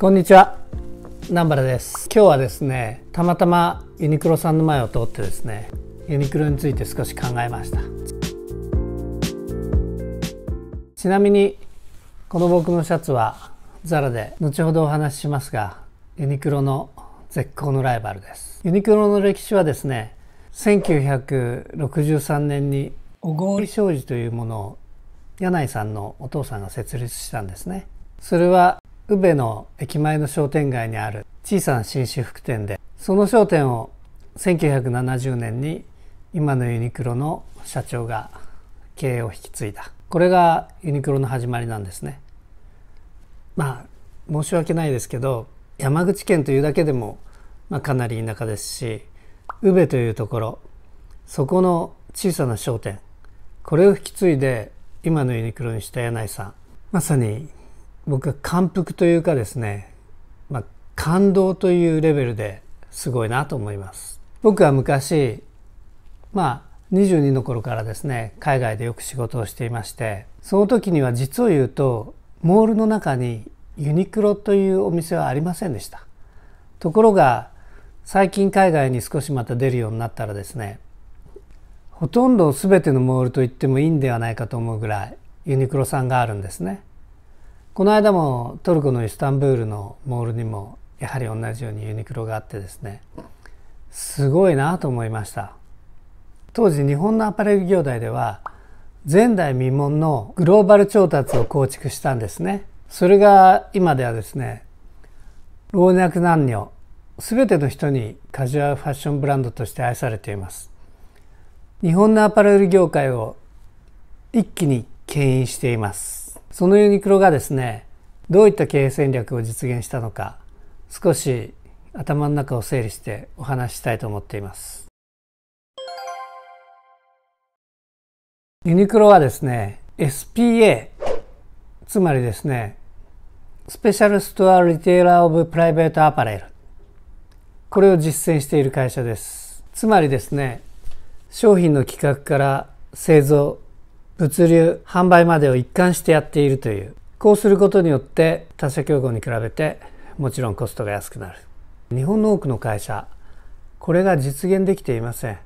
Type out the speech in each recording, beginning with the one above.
こんにちは南原です今日はですねたまたまユニクロさんの前を通ってですねユニクロについて少し考えましたちなみにこの僕のシャツはザラで後ほどお話ししますがユニクロの絶好のライバルですユニクロの歴史はですね1963年に小郡商事というものを柳井さんのお父さんが設立したんですねそれは宇部の駅前の商店街にある小さな紳士服店でその商店を1970年に今のユニクロの社長が経営を引き継いだこれがユニクロの始まりなんですねまあ申し訳ないですけど山口県というだけでも、まあ、かなり田舎ですし宇部というところそこの小さな商店これを引き継いで今のユニクロにした柳井さんまさに僕は感服というかですね、まあ、感動というレベルですごいなと思います。僕は昔、まあ、22の頃からですね海外でよく仕事をしていましてその時には実を言うとモールの中にユニクロというお店はありませんでしたところが最近海外に少しまた出るようになったらですねほとんど全てのモールと言ってもいいんではないかと思うぐらいユニクロさんがあるんですねこの間もトルコのイスタンブールのモールにもやはり同じようにユニクロがあってですねすごいなと思いました当時日本のアパレル業界では前代未聞のグローバル調達を構築したんですねそれが今ではですね老若男女全ての人にカジュアルファッションブランドとして愛されています日本のアパレル業界を一気に牽引していますそのユニクロがですねどういった経営戦略を実現したのか少し頭の中を整理してお話ししたいと思っていますユニクロはですね SPA つまりですねスペシャルストアリテイラー・オブ・プライベート・アパレルこれを実践している会社ですつまりですね商品の企画から製造物流販売までを一貫してやっているというこうすることによって他社競合に比べてもちろんコストが安くなる日本の多くの会社これが実現できていません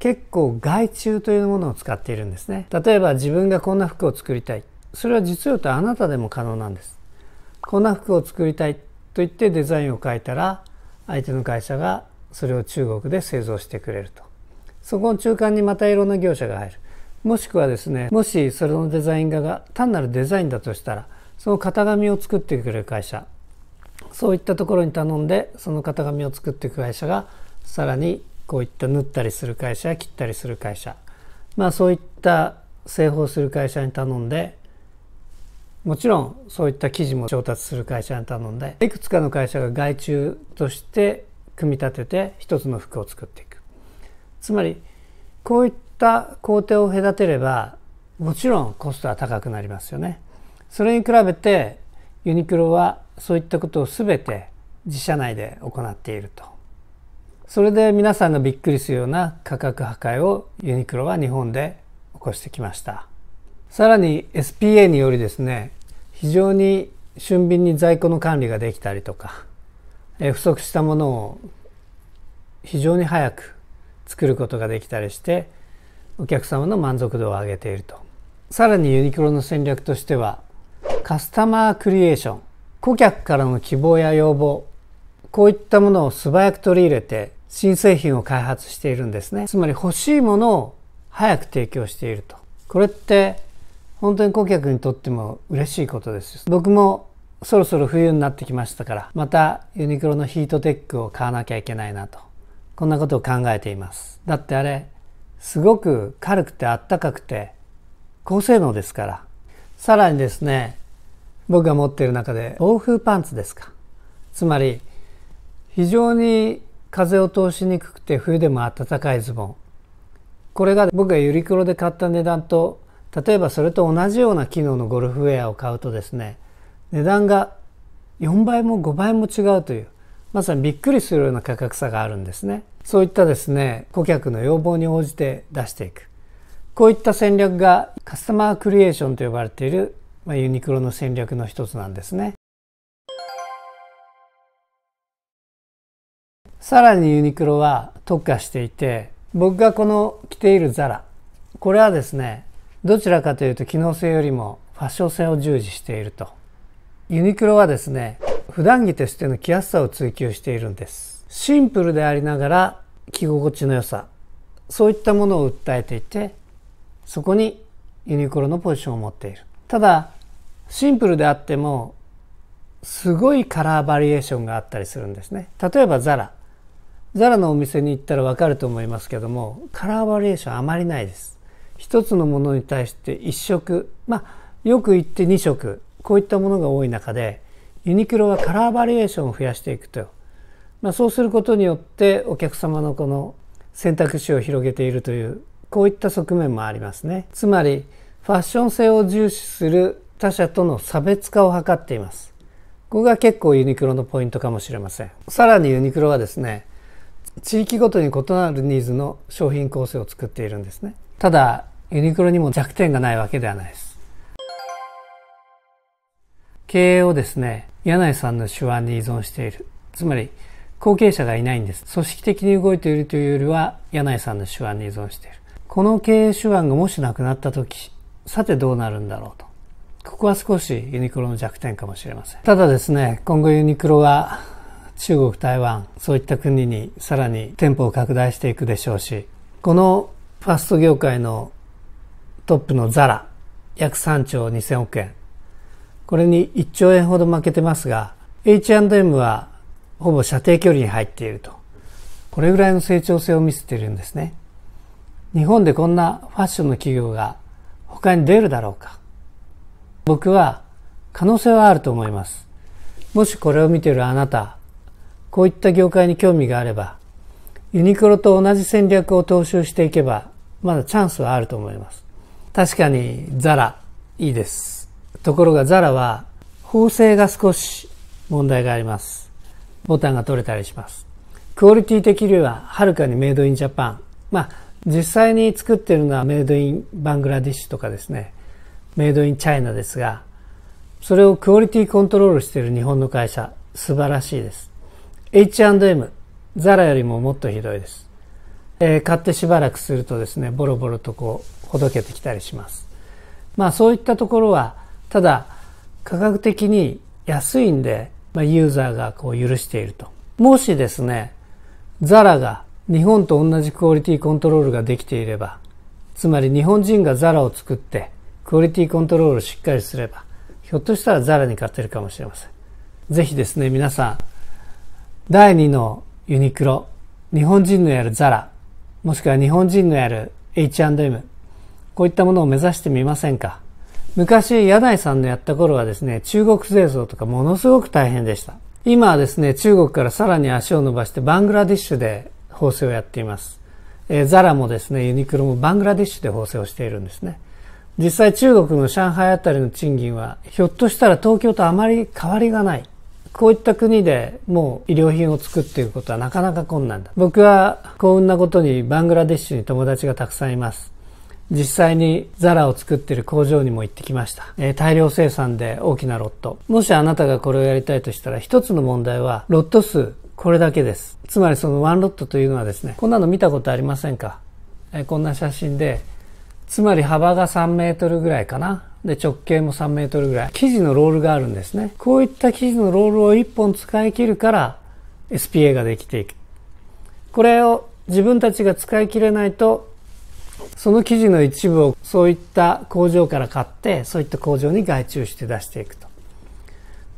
結構外注というものを使っているんですね例えば自分がこんな服を作りたいそれは実用とあなたでも可能なんですこんな服を作りたいと言ってデザインを変えたら相手の会社がそれを中国で製造してくれるとそこの中間にまたいろんな業者が入るもしくはですねもしそれのデザイン画が単なるデザインだとしたらその型紙を作ってくれる会社そういったところに頼んでその型紙を作っていく会社がさらにこういった縫ったりする会社切ったりする会社まあそういった製法する会社に頼んでもちろんそういった記事も調達する会社に頼んでいくつかの会社が外注として組み立てて一つの服を作っていくつまりこういっった工程を隔てればもちろんコストは高くなりますよね。それに比べてユニクロはそういったことを全て自社内で行っていると。それで皆さんがびっくりするような価格破壊をユニクロは日本で起こしてきました。さらに SPA によりですね非常に俊敏に在庫の管理ができたりとか不足したものを非常に早く作ることができたりしてお客様の満足度を上げているとさらにユニクロの戦略としてはカスタマークリエーション顧客からの希望や要望こういったものを素早く取り入れて新製品を開発しているんですねつまり欲しいものを早く提供しているとこれって本当に顧客にとっても嬉しいことです僕もそろそろ冬になってきましたからまたユニクロのヒートテックを買わなきゃいけないなとこんなことを考えていますだってあれすごく軽くてあったかくて高性能ですからさらにですね僕が持っている中で欧風パンツですかつまり非常に風を通しにくくて冬でも暖かいズボンこれが僕がユニクロで買った値段と例えばそれと同じような機能のゴルフウェアを買うとですね値段が4倍も5倍も違うというまさにびっくりするような価格差があるんですねそういったですね顧客の要望に応じて出していくこういった戦略がカスタマークリエーションと呼ばれている、まあ、ユニクロの戦略の一つなんですねさらにユニクロは特化していて僕がこの着ているザラこれはですねどちらかというと機能性よりもファッション性を重視しているとユニクロはですね普段着としての着やすさを追求しているんですシンプルでありながら着心地の良さそういったものを訴えていてそこにユニクロのポジションを持っているただシンプルであってもすごいカラーバリエーションがあったりするんですね例えばザラザラのお店に行ったらわかると思いますけどもカラーバリエーションあまりないです一つのものに対して1色まあよく言って2色こういったものが多い中でユニクロはカラーバリエーションを増やしていくと、まあ、そうすることによってお客様のこの選択肢を広げているというこういった側面もありますねつまりファッション性を重視する他社との差別化を図っていますここが結構ユニクロのポイントかもしれませんさらにユニクロはですね地域ごとに異なるニーズの商品構成を作っているんですねただユニクロにも弱点がないわけではないです経営をですね柳井さんの手腕に依存している。つまり、後継者がいないんです。組織的に動いているというよりは、柳井さんの手腕に依存している。この経営手腕がもしなくなった時、さてどうなるんだろうと。ここは少しユニクロの弱点かもしれません。ただですね、今後ユニクロは中国、台湾、そういった国にさらに店舗を拡大していくでしょうし、このファスト業界のトップのザラ、約3兆2000億円。これに1兆円ほど負けてますが H&M はほぼ射程距離に入っているとこれぐらいの成長性を見せているんですね日本でこんなファッションの企業が他に出るだろうか僕は可能性はあると思いますもしこれを見ているあなたこういった業界に興味があればユニクロと同じ戦略を踏襲していけばまだチャンスはあると思います確かにザラいいですところがザラは縫製が少し問題がありますボタンが取れたりしますクオリティ的にははるかにメイドインジャパンまあ実際に作ってるのはメイドインバングラディッシュとかですねメイドインチャイナですがそれをクオリティコントロールしている日本の会社素晴らしいです H&M ザラよりももっとひどいです、えー、買ってしばらくするとですねボロボロとこうほどけてきたりしますまあそういったところはただ価格的に安いんで、まあ、ユーザーがこう許しているともしですねザラが日本と同じクオリティコントロールができていればつまり日本人がザラを作ってクオリティコントロールをしっかりすればひょっとしたらザラに勝てるかもしれませんぜひですね皆さん第2のユニクロ日本人のやるザラもしくは日本人のやる H&M こういったものを目指してみませんか昔、柳井さんのやった頃はですね、中国製造とかものすごく大変でした。今はですね、中国からさらに足を伸ばしてバングラディッシュで縫製をやっています。えー、ザラもですね、ユニクロもバングラディッシュで縫製をしているんですね。実際中国の上海あたりの賃金は、ひょっとしたら東京とあまり変わりがない。こういった国でもう医療品を作っていくことはなかなか困難だ。僕は幸運なことにバングラディッシュに友達がたくさんいます。実際にザラを作ってる工場にも行ってきました、えー、大量生産で大きなロットもしあなたがこれをやりたいとしたら一つの問題はロット数これだけですつまりそのワンロットというのはですねこんなの見たことありませんか、えー、こんな写真でつまり幅が3メートルぐらいかなで直径も3メートルぐらい生地のロールがあるんですねこういった生地のロールを1本使い切るから SPA ができていくこれを自分たちが使い切れないとその生地の一部をそういった工場から買ってそういった工場に外注して出していくと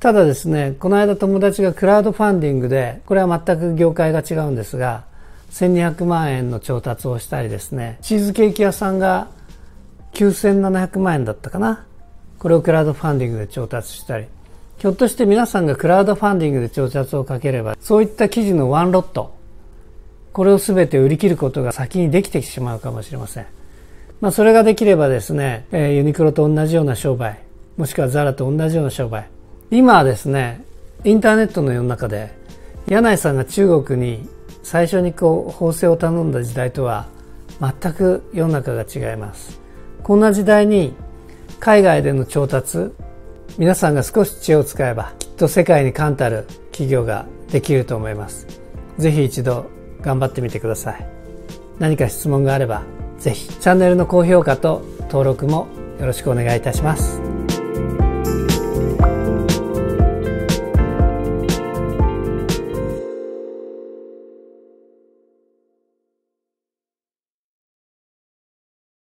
ただですねこの間友達がクラウドファンディングでこれは全く業界が違うんですが1200万円の調達をしたりですねチーズケーキ屋さんが9700万円だったかなこれをクラウドファンディングで調達したりひょっとして皆さんがクラウドファンディングで調達をかければそういった記事のワンロットこれを全て売り切ることが先にできてしまうかもしれません。まあ、それができればですね、ユニクロと同じような商売、もしくはザラと同じような商売。今はですね、インターネットの世の中で、柳井さんが中国に最初にこう、縫製を頼んだ時代とは、全く世の中が違います。こんな時代に、海外での調達、皆さんが少し知恵を使えば、きっと世界に冠たる企業ができると思います。ぜひ一度頑張ってみてください何か質問があれば是非チャンネルの高評価と登録もよろしくお願いいたします